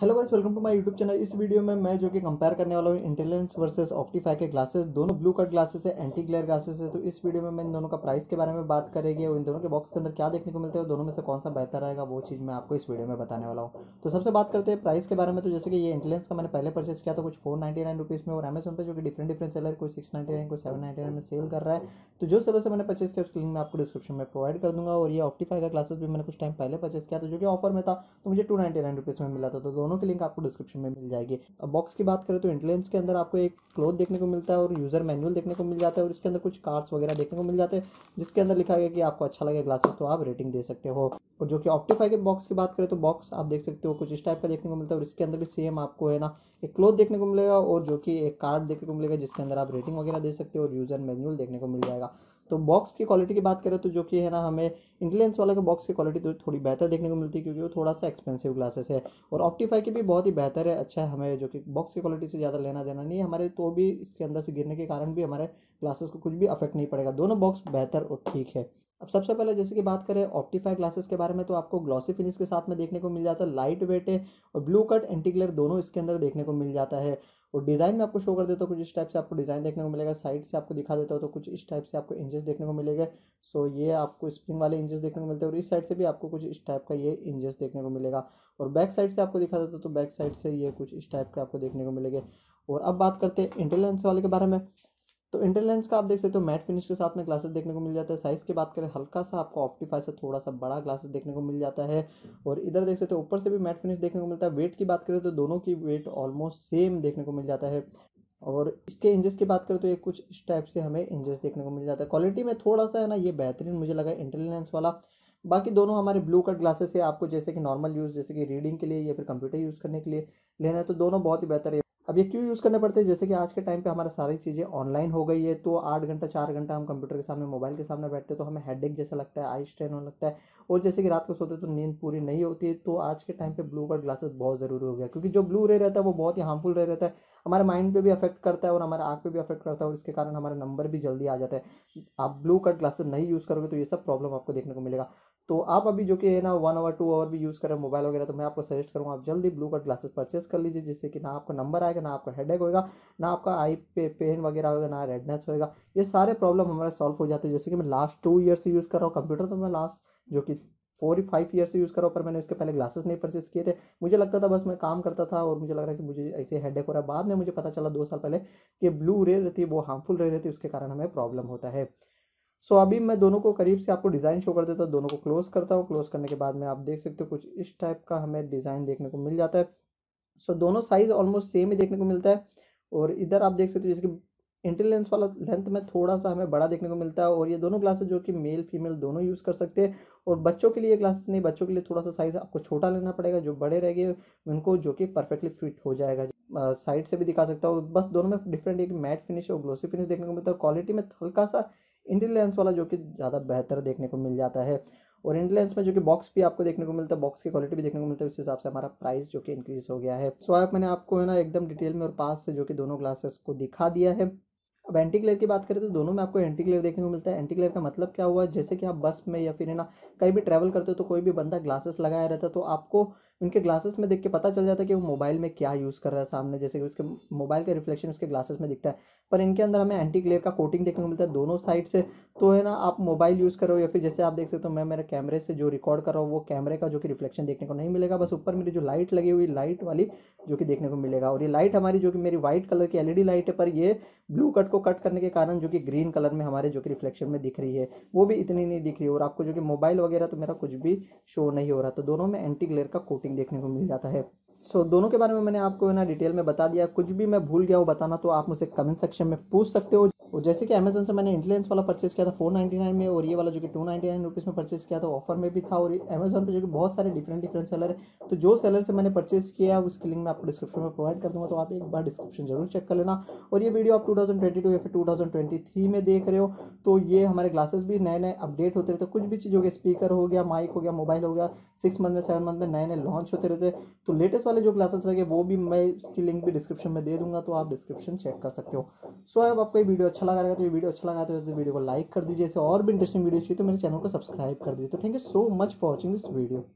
hello guys welcome to my YouTube channel इस video में मैं जो कि कंपेयर करने वाला हूँ इंटेलिजेंस वर्सेस ऑप्टीफाई के ग्लासेस दोनों ब्लू कट ग्लासेस है एंटी ग्लेयर ग्लासेस है तो इस वीडियो में मैं इन दोनों का प्राइस के बारे में बात करेगी और इन दोनों के बॉक्स के अंदर क्या देखने को मिलता है दोनों में से कौन सा बेहतर रहेगा वो चीज़ मैं आपको इस वीडियो में बताने वाला हूँ तो सबसे बात करते हैं प्राइस के बारे में तो जैसे कि ये इंटेलिजेंस का मैंने पहले परचेस किया था कुछ फोर नाइन्टी में और अमेजन पर जो कि डिफरेंट डिफरेंट सेलर कोई सिक्स कोई सेवन में सेल कर रहा है तो जो सेलर से मैंने परचेस किया उसकी लिंक मैं आपको डिस्क्रिप्शन में प्रोवाइड कर दूंगा और ये ऑप्टीफाई का ग्लासेस भी मैंने कुछ टाइम पहले परचेस किया था जो कि ऑफर में था तो मुझे टू में मिला था तो दोनों दोनों के लिंक आपको डिस्क्रिप्शन में मिल जाएगी बॉक्स की बात करें तो इंटेलिजेंस के अंदर आपको एक क्लोथ देखने को मिलता है और यूज़र मैनुअल देखने को मिल जाता है और इसके अंदर कुछ कार्ड्स वगैरह देखने को मिल जाते हैं जिसके अंदर लिखा गया कि आपको अच्छा लगे ग्लासेस तो आप रेटिंग दे सकते हो और जो कि ऑप्टीफाई के बॉक्स की बात करें तो बॉक्स आप देख सकते हो कुछ इस टाइप का देखने को मिलता है और इसके अंदर भी सेम आपको है ना एक क्लोथ देखने को मिलेगा और जो कि एक कार्ड देखने को मिलेगा जिसके अंदर आप रेटिंग वगैरह दे सकते हो और यूज़र मैनुअल देखने को मिल जाएगा तो बॉक्स की क्वालिटी की बात करें तो जो कि है ना हमें इंटेलिजेंस वाला के बॉक्स की क्वालिटी तो थोड़ी बेहतर देखने को मिलती है क्योंकि वो थोड़ा सा एक्सपेंसिव ग्लासेस है और ऑप्टीफाई की भी बहुत ही बेहतर है अच्छा है हमें जो कि बॉक्स की क्वालिटी से ज़्यादा लेना देना नहीं हमारे तो भी इसके अंदर से गिरने के कारण भी हमारे ग्लासेस को कुछ भी अफेक्ट नहीं पड़ेगा दोनों बॉक्स बेहतर और ठीक है अब सबसे पहले जैसे कि बात करें ऑप्टीफाई ग्लासेस के बारे में तो आपको ग्लॉसी फिनिश के साथ में देखने को मिल जाता है लाइट वेट है और ब्लू कट एंटीग्लर दोनों इसके अंदर देखने को मिल जाता है और डिज़ाइन में आपको शो कर देता हूँ कुछ इस टाइप से आपको डिज़ाइन देखने को मिलेगा साइड से आपको दिखा देता हूँ तो कुछ इस टाइप से आपको इंजेस देखने को मिलेगा सो ये आपको स्प्रिंग वाले इंजेस देखने को मिलते हैं और इस साइड से भी आपको कुछ इस टाइप का ये इंजेस देखने को मिलेगा और बैक साइड से आपको दिखा देता हूँ तो बैक साइड से ये कुछ इस टाइप के आपको देखने को मिलेगा और अब बात करते हैं इंटेलिजेंस वाले के बारे में तो इंटरलेंस का आप देख सकते हो मैट फिनिश के साथ में ग्लासेस देखने को मिल जाता है साइज़ की बात करें हल्का सा आपको ऑप्टीफाई से थोड़ा सा बड़ा ग्लासेस देखने को मिल जाता है और इधर देख सकते हो ऊपर से भी मैट फिनिश देखने को मिलता है वेट की बात करें तो दोनों की वेट ऑलमोस्ट सेम देखने को मिल जाता है और इसके इंजेस की बात करें तो ये कुछ इस टाइप से हमें इंजेस देखने को मिल जाता है क्वालिटी में थोड़ा सा है ना ये बेहतरीन मुझे लगा इंटेलिजेंस वाला बाकी दोनों हमारे ब्लू कट ग्लासेस है आपको जैसे कि नॉर्मल यूज़ जैसे कि रीडिंग के लिए या फिर कंप्यूटर यूज़ करने के लिए लेना है तो दोनों बहुत ही बेहतर है अब ये क्यों यूज़ करने पड़ते हैं जैसे कि आज के टाइम पे हमारा सारी चीज़ें ऑनलाइन हो गई है तो आठ घंटा चार घंटा हम कंप्यूटर के सामने मोबाइल के सामने बैठते हैं तो हमें हेडेक जैसा लगता है आई स्ट्रेन होने लगता है और जैसे कि रात को सोते तो नींद पूरी नहीं होती है तो आज के टाइम पर ब्लू कलर ग्लासेस बहुत ज़रूरी हो गया क्योंकि जो ब्लू रे रहता है वो बहुत ही हार्मफुल रे रहता है हमारे माइंड पर भी अफेक्ट करता है और हमारे आँख पर भी अफेक्ट करता है और इसके कारण हमारा नंबर भी जल्दी आ जाता है आप ब्लू कट ग्लासेस नहीं यूज़ करोगे तो ये सब प्रॉब्लम आपको देखने को मिलेगा तो आप अभी जो कि है ना वन आवर टू आवर भी यूज़ करें मोबाइल वगैरह तो मैं आपको सजेस्ट करूँगा आप जल्दी ब्लू कट ग्लासेस परचेस कर लीजिए जिससे कि ना आपका नंबर आएगा ना आपका हेडेक होगा ना आपका आई पे पेन वगैरह होगा ना रेडनेस होएगा ये सारे प्रॉब्लम हमारे सॉल्व हो जाते हैं जैसे कि मैं लास्ट टू ईयर से यूज़ कर रहा हूँ कंप्यूटर तो मैं लास्ट जो कि फोर फाइव ईयर से यूज़ कर रहा हूँ पर मैंने उसके पहले ग्लासेस नहीं परचेस किए थे मुझे लगता था बस मैं काम करता था और मुझे लग रहा है कि मुझे ऐसे हेडेक हो रहा है बाद में मुझे पता चला दो साल पहले कि ब्लू रे रहती है वो हार्मफुल रे रहती है उसके कारण हमें प्रॉब्लम होता है सो so, अभी मैं दोनों को करीब से आपको डिज़ाइन शो कर देता हूँ दोनों को क्लोज करता हूँ क्लोज करने के बाद में आप देख सकते हो कुछ इस टाइप का हमें डिज़ाइन देखने को मिल जाता है सो so, दोनों साइज़ ऑलमोस्ट सेम ही देखने को मिलता है और इधर आप देख सकते हो जिसकी कि इंटर लेंस वाला लेंथ में थोड़ा सा हमें बड़ा देखने को मिलता है और ये दोनों ग्लासेस जो कि मेल फीमेल दोनों यूज़ कर सकते हैं और बच्चों के लिए ग्लासेस नहीं बच्चों के लिए थोड़ा सा साइज़ आपको छोटा लेना पड़ेगा जो बड़े रह गए उनको जो कि परफेक्टली फिट हो जाएगा साइड से भी दिखा सकता हूँ बस दोनों में डिफरेंट एक मैट फिनिश और ग्लोसी फिनिश देखने को मिलता है क्वालिटी में हल्का सा इंडी लेंस वाला जो कि ज़्यादा बेहतर देखने को मिल जाता है और इंडी लेंस में जो कि बॉक्स भी आपको देखने को मिलता है बॉक्स की क्वालिटी भी देखने को मिलता है उस हिसाब से हमारा प्राइस जो कि इंक्रीज हो गया है सो आप मैंने आपको है ना एकदम डिटेल में और पास से जो कि दोनों ग्लासेस को दिखा दिया है अब एंटी ग्लेयर की बात करें तो दोनों में आपको एंटी ग्लेयर देखने को मिलता है एंटी ग्लेयर का मतलब क्या हुआ जैसे कि आप बस में या फिर है ना कहीं भी ट्रैवल करते हो तो कोई भी बंदा ग्लासेस लगाया रहता है तो आपको उनके ग्लासेस में देख के पता चल जाता है कि वो मोबाइल में क्या यूज़ कर रहा है सामने जैसे कि उसके मोबाइल का रिफ्लेक्शन उसके ग्लासेस में दिखता है पर इनके अंदर हमें एंटी ग्लेयर का कोटिंग देखने को मिलता है दोनों साइड से तो है ना आप मोबाइल यूज़ करो या फिर जैसे आप देख सकते हो तो मैं मेरे कैमरे से जो रिकॉर्ड कर रहा हूँ वो कैमरे का जो कि रिफ्लेक्शन देखने को नहीं मिलेगा बस ऊपर मेरी जो लाइट लगी हुई लाइट वाली जो कि देखने को मिलेगा और ये लाइट हमारी जो कि मेरी वाइट कलर की एलईडी लाइट है पर ये ब्लू कट को कट करने के कारण जो कि ग्रीन कलर में हमारे जो कि रिफ्लेक्शन में दिख रही है वो भी इतनी नहीं दिख रही और आपको जो कि मोबाइल वगैरह तो मेरा कुछ भी शो नहीं हो रहा तो दोनों में एंटी ग्लेयर का कोटिंग रेटिंग देखने को मिल जाता है सो so, दोनों के बारे में मैंने आपको ना डिटेल में बता दिया कुछ भी मैं भूल गया हूँ बताना तो आप मुझे कमेंट सेक्शन में पूछ सकते हो और जैसे कि अमेजोन से मैंने इंटेलिजेंस वाला परचेज़ किया था फोर नाइन्टी नाइन में और ये वाला जो कि टू नाइन्टी नाइन रुपीज़ में परचेज किया था ऑफर में भी था और अमेजोन पे जो कि बहुत सारे डिफरेंट डिफरेंट सेलर है तो जो सेलर से मैंने परचेज किया उसकी लिंक मैं आपको डिस्क्रिप्शन में प्रोवाइड कर दूँगा तो आप एक बार डिस्क्रिप्शन जरूर चेक कर लेना और ये वीडियो आप टू ट्वेंटी टू या फिर टू थाउजेंड ट्वेंटी थ्री में देख रहे हो तो ये हमारे ग्लासेस भी नए नए अपडेट होते रहते कुछ भी चीज़ हो गया स्पीकर हो गया माइक हो गया मोबाइल हो गया सिक्स मंथ में सेवन मंथ में नए नए लॉन्च होते रहते तो लेटेस्ट वाले जो ग्लासेस रहे वो भी मैं उसकी लिंक भी डिस्क्रिप्शन में दे दूँगा तो आप डिस्क्रिप्शन चेक कर सकते हो सो अब आपको ये वीडियो अच्छा लगा रहेगा तो ये वीडियो अच्छा लगा तो वीडियो को लाइक कर दीजिए ऐसे और भी इंटरेस्टिंग वीडियो चाहिए तो मेरे चैनल को सब्सक्राइब कर दीजिए तो thank you so much for watching this video